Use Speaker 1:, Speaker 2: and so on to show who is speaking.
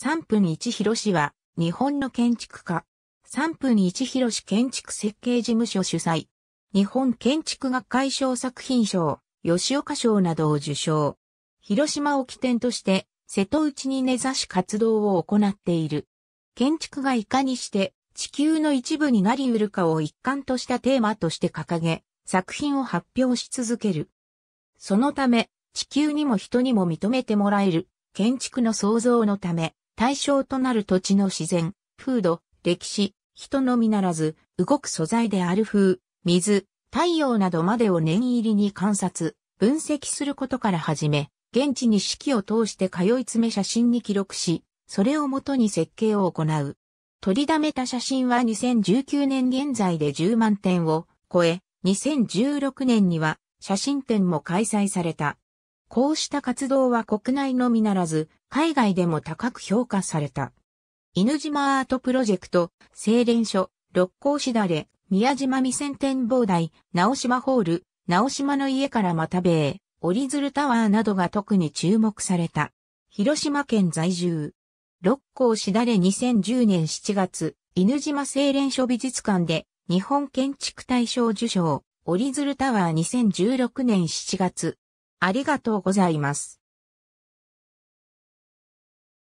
Speaker 1: 三分一広氏は、日本の建築家。三分一広氏建築設計事務所主催。日本建築学会賞作品賞、吉岡賞などを受賞。広島を起点として、瀬戸内に根ざし活動を行っている。建築がいかにして地球の一部になり得るかを一貫としたテーマとして掲げ、作品を発表し続ける。そのため、地球にも人にも認めてもらえる建築の創造のため、対象となる土地の自然、風土、歴史、人のみならず、動く素材である風、水、太陽などまでを念入りに観察、分析することから始め、現地に四季を通して通い詰め写真に記録し、それをもとに設計を行う。取りだめた写真は2019年現在で10万点を超え、2016年には写真展も開催された。こうした活動は国内のみならず、海外でも高く評価された。犬島アートプロジェクト、精錬所、六甲しだれ、宮島未線展望台、直島ホール、直島の家から又兵衛、折鶴タワーなどが特に注目された。広島県在住。六甲しだれ2010年7月、犬島精錬所美術館で、日本建築大賞受賞、折鶴タワー2016年7月、ありがとうございます。